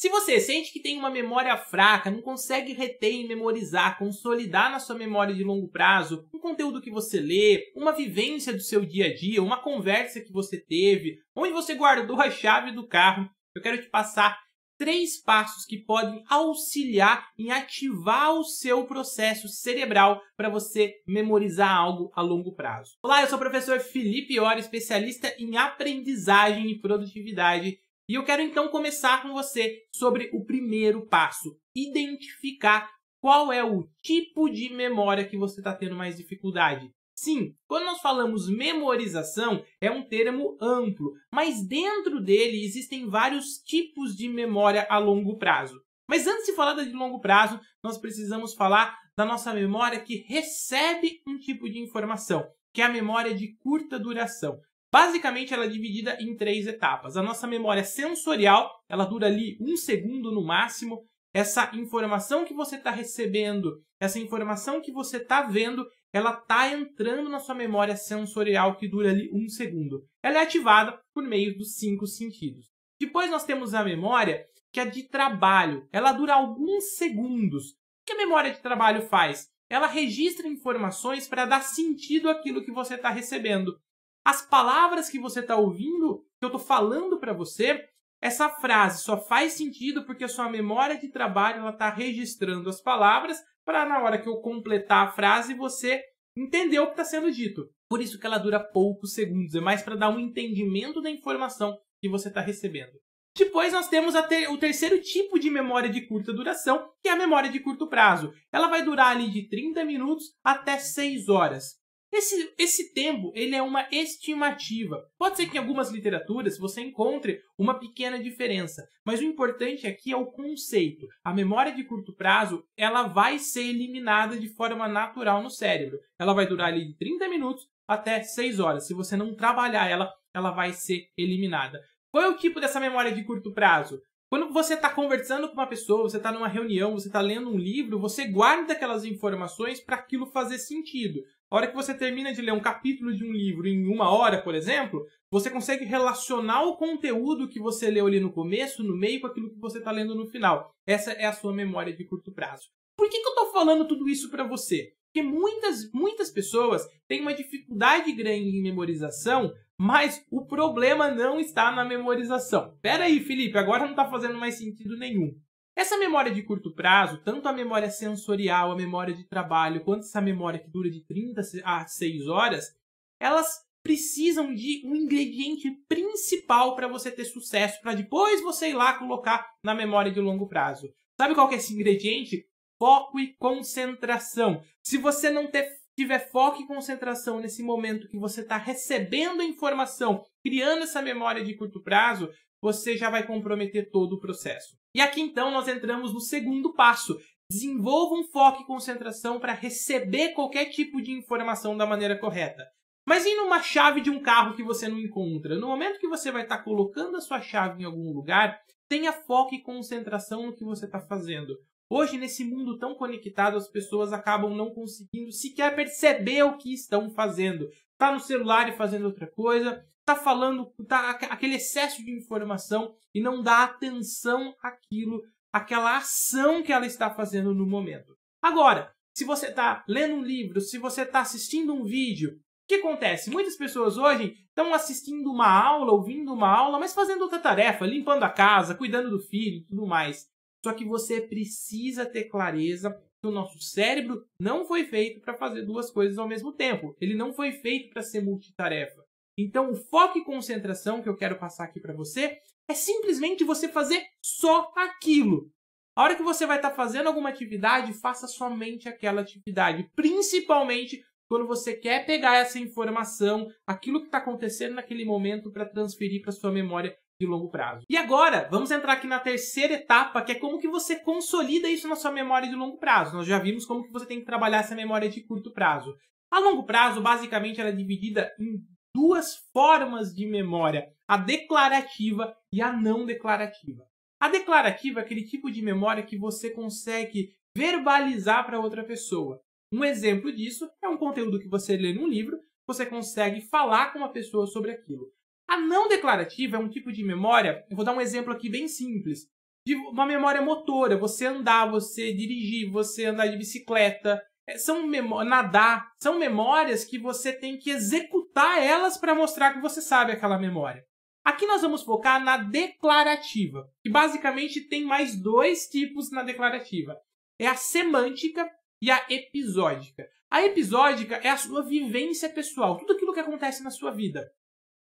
Se você sente que tem uma memória fraca, não consegue reter e memorizar, consolidar na sua memória de longo prazo um conteúdo que você lê, uma vivência do seu dia a dia, uma conversa que você teve, onde você guardou a chave do carro, eu quero te passar três passos que podem auxiliar em ativar o seu processo cerebral para você memorizar algo a longo prazo. Olá, eu sou o professor Felipe Ora, especialista em aprendizagem e produtividade e eu quero então começar com você sobre o primeiro passo: identificar qual é o tipo de memória que você está tendo mais dificuldade. Sim, quando nós falamos memorização, é um termo amplo, mas dentro dele existem vários tipos de memória a longo prazo. Mas antes de falar da de longo prazo, nós precisamos falar da nossa memória que recebe um tipo de informação, que é a memória de curta duração. Basicamente, ela é dividida em três etapas. A nossa memória sensorial, ela dura ali um segundo no máximo. Essa informação que você está recebendo, essa informação que você está vendo, ela está entrando na sua memória sensorial, que dura ali um segundo. Ela é ativada por meio dos cinco sentidos. Depois nós temos a memória, que é de trabalho. Ela dura alguns segundos. O que a memória de trabalho faz? Ela registra informações para dar sentido àquilo que você está recebendo as palavras que você está ouvindo, que eu estou falando para você, essa frase só faz sentido porque a sua memória de trabalho está registrando as palavras para na hora que eu completar a frase você entender o que está sendo dito. Por isso que ela dura poucos segundos, é mais para dar um entendimento da informação que você está recebendo. Depois nós temos ter, o terceiro tipo de memória de curta duração, que é a memória de curto prazo. Ela vai durar ali de 30 minutos até 6 horas. Esse, esse tempo ele é uma estimativa. Pode ser que em algumas literaturas você encontre uma pequena diferença, mas o importante aqui é o conceito. A memória de curto prazo ela vai ser eliminada de forma natural no cérebro. Ela vai durar ali de 30 minutos até 6 horas. Se você não trabalhar ela, ela vai ser eliminada. Qual é o tipo dessa memória de curto prazo? Quando você está conversando com uma pessoa, você está numa reunião, você está lendo um livro, você guarda aquelas informações para aquilo fazer sentido. A hora que você termina de ler um capítulo de um livro em uma hora, por exemplo, você consegue relacionar o conteúdo que você leu ali no começo, no meio, com aquilo que você está lendo no final. Essa é a sua memória de curto prazo. Por que, que eu estou falando tudo isso para você? Porque muitas, muitas pessoas têm uma dificuldade grande em memorização, mas o problema não está na memorização. Pera aí, Felipe, agora não está fazendo mais sentido nenhum. Essa memória de curto prazo, tanto a memória sensorial, a memória de trabalho, quanto essa memória que dura de 30 a 6 horas, elas precisam de um ingrediente principal para você ter sucesso, para depois você ir lá colocar na memória de longo prazo. Sabe qual que é esse ingrediente? Foco e concentração. Se você não ter, tiver foco e concentração nesse momento que você está recebendo a informação, criando essa memória de curto prazo, você já vai comprometer todo o processo. E aqui então nós entramos no segundo passo. Desenvolva um foco e concentração para receber qualquer tipo de informação da maneira correta. Mas e numa chave de um carro que você não encontra? No momento que você vai estar tá colocando a sua chave em algum lugar, tenha foco e concentração no que você está fazendo. Hoje, nesse mundo tão conectado, as pessoas acabam não conseguindo sequer perceber o que estão fazendo. Está no celular e fazendo outra coisa, está falando, tá aquele excesso de informação e não dá atenção àquilo, àquela ação que ela está fazendo no momento. Agora, se você está lendo um livro, se você está assistindo um vídeo, o que acontece? Muitas pessoas hoje estão assistindo uma aula, ouvindo uma aula, mas fazendo outra tarefa, limpando a casa, cuidando do filho e tudo mais. Só que você precisa ter clareza que o nosso cérebro não foi feito para fazer duas coisas ao mesmo tempo. Ele não foi feito para ser multitarefa. Então, o foco e concentração que eu quero passar aqui para você é simplesmente você fazer só aquilo. A hora que você vai estar tá fazendo alguma atividade, faça somente aquela atividade, principalmente quando você quer pegar essa informação, aquilo que está acontecendo naquele momento para transferir para sua memória de longo prazo. E agora, vamos entrar aqui na terceira etapa, que é como que você consolida isso na sua memória de longo prazo. Nós já vimos como que você tem que trabalhar essa memória de curto prazo. A longo prazo, basicamente, ela é dividida em duas formas de memória, a declarativa e a não declarativa. A declarativa é aquele tipo de memória que você consegue verbalizar para outra pessoa. Um exemplo disso é um conteúdo que você lê num livro, você consegue falar com uma pessoa sobre aquilo. A não declarativa é um tipo de memória, eu vou dar um exemplo aqui bem simples, de uma memória motora, você andar, você dirigir, você andar de bicicleta, é, são nadar, são memórias que você tem que executar juntar elas para mostrar que você sabe aquela memória. Aqui nós vamos focar na declarativa, que basicamente tem mais dois tipos na declarativa. É a semântica e a episódica. A episódica é a sua vivência pessoal, tudo aquilo que acontece na sua vida.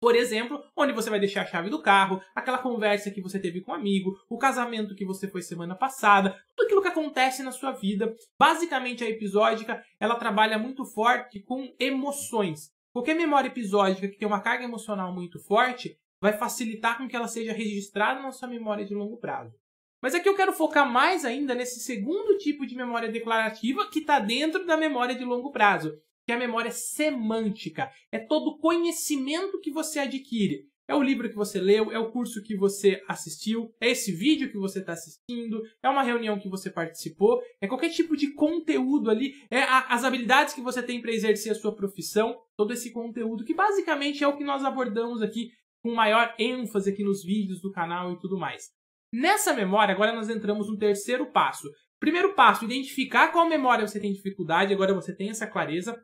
Por exemplo, onde você vai deixar a chave do carro, aquela conversa que você teve com um amigo, o casamento que você foi semana passada, tudo aquilo que acontece na sua vida. Basicamente, a episódica ela trabalha muito forte com emoções. Qualquer memória episódica que tem uma carga emocional muito forte vai facilitar com que ela seja registrada na sua memória de longo prazo. Mas aqui eu quero focar mais ainda nesse segundo tipo de memória declarativa que está dentro da memória de longo prazo, que é a memória semântica. É todo conhecimento que você adquire é o livro que você leu, é o curso que você assistiu, é esse vídeo que você está assistindo, é uma reunião que você participou, é qualquer tipo de conteúdo ali, é a, as habilidades que você tem para exercer a sua profissão, todo esse conteúdo que basicamente é o que nós abordamos aqui com maior ênfase aqui nos vídeos do canal e tudo mais. Nessa memória, agora nós entramos no terceiro passo. Primeiro passo, identificar qual memória você tem dificuldade, agora você tem essa clareza.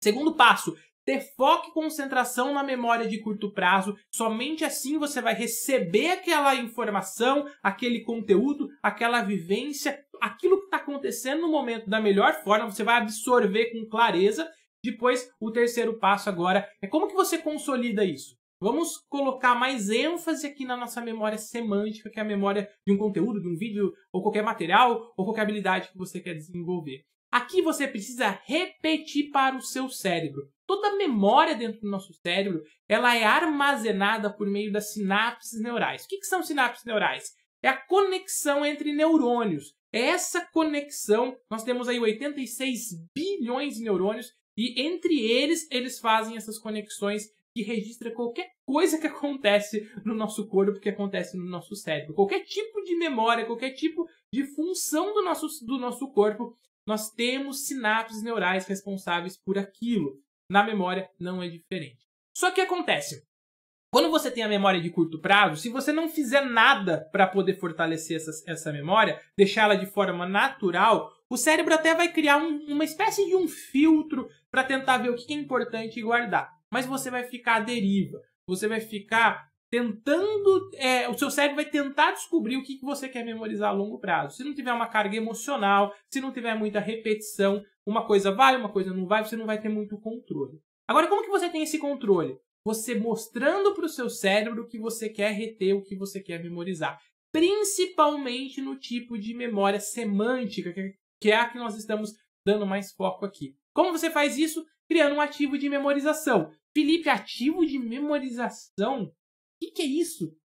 Segundo passo, ter foco e concentração na memória de curto prazo. Somente assim você vai receber aquela informação, aquele conteúdo, aquela vivência, aquilo que está acontecendo no momento da melhor forma. Você vai absorver com clareza. Depois, o terceiro passo agora é como que você consolida isso. Vamos colocar mais ênfase aqui na nossa memória semântica, que é a memória de um conteúdo, de um vídeo, ou qualquer material, ou qualquer habilidade que você quer desenvolver. Aqui você precisa repetir para o seu cérebro. Toda a memória dentro do nosso cérebro, ela é armazenada por meio das sinapses neurais. O que, que são sinapses neurais? É a conexão entre neurônios. É essa conexão, nós temos aí 86 bilhões de neurônios e entre eles, eles fazem essas conexões que registra qualquer coisa que acontece no nosso corpo, que acontece no nosso cérebro. Qualquer tipo de memória, qualquer tipo de função do nosso, do nosso corpo nós temos sinapses neurais responsáveis por aquilo. Na memória não é diferente. Só que acontece, quando você tem a memória de curto prazo, se você não fizer nada para poder fortalecer essa, essa memória, deixá-la de forma natural, o cérebro até vai criar um, uma espécie de um filtro para tentar ver o que é importante guardar. Mas você vai ficar à deriva, você vai ficar tentando. É, o seu cérebro vai tentar descobrir o que, que você quer memorizar a longo prazo. Se não tiver uma carga emocional, se não tiver muita repetição, uma coisa vai, uma coisa não vai, você não vai ter muito controle. Agora, como que você tem esse controle? Você mostrando para o seu cérebro o que você quer reter, o que você quer memorizar. Principalmente no tipo de memória semântica, é, que é a que nós estamos dando mais foco aqui. Como você faz isso? Criando um ativo de memorização. Felipe, ativo de memorização? que, que é isso?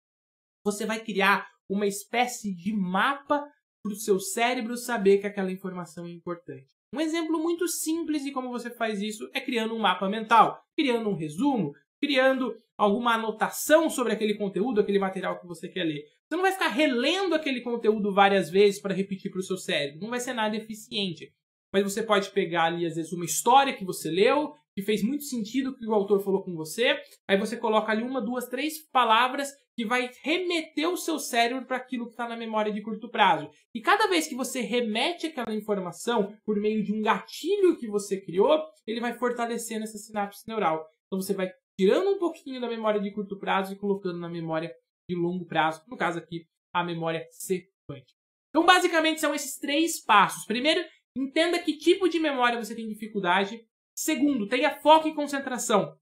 Você vai criar uma espécie de mapa para o seu cérebro saber que aquela informação é importante. Um exemplo muito simples de como você faz isso é criando um mapa mental, criando um resumo, criando alguma anotação sobre aquele conteúdo, aquele material que você quer ler. Você não vai ficar relendo aquele conteúdo várias vezes para repetir para o seu cérebro, não vai ser nada eficiente. Mas você pode pegar ali, às vezes, uma história que você leu que fez muito sentido que o autor falou com você. Aí você coloca ali uma, duas, três palavras que vai remeter o seu cérebro para aquilo que está na memória de curto prazo. E cada vez que você remete aquela informação por meio de um gatilho que você criou, ele vai fortalecendo essa sinapse neural. Então você vai tirando um pouquinho da memória de curto prazo e colocando na memória de longo prazo, no caso aqui, a memória sequente. Então, basicamente, são esses três passos. Primeiro, entenda que tipo de memória você tem dificuldade. Segundo, tenha foco e concentração.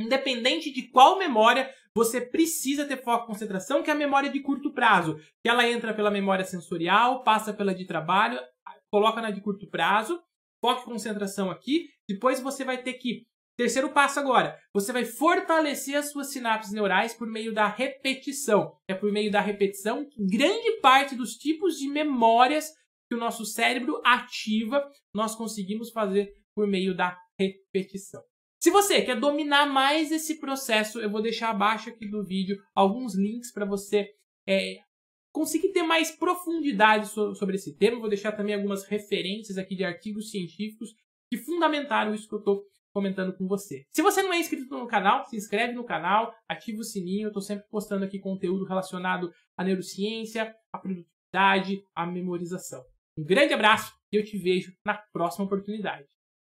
Independente de qual memória, você precisa ter foco e concentração, que é a memória de curto prazo, que ela entra pela memória sensorial, passa pela de trabalho, coloca na de curto prazo, foco e concentração aqui. Depois você vai ter que Terceiro passo agora, você vai fortalecer as suas sinapses neurais por meio da repetição. É por meio da repetição que grande parte dos tipos de memórias que o nosso cérebro ativa, nós conseguimos fazer por meio da repetição. Se você quer dominar mais esse processo, eu vou deixar abaixo aqui do vídeo alguns links para você é, conseguir ter mais profundidade so sobre esse tema. Vou deixar também algumas referências aqui de artigos científicos que fundamentaram isso que eu estou comentando com você. Se você não é inscrito no canal, se inscreve no canal, ativa o sininho. Eu estou sempre postando aqui conteúdo relacionado à neurociência, à produtividade, à memorização. Um grande abraço e eu te vejo na próxima oportunidade.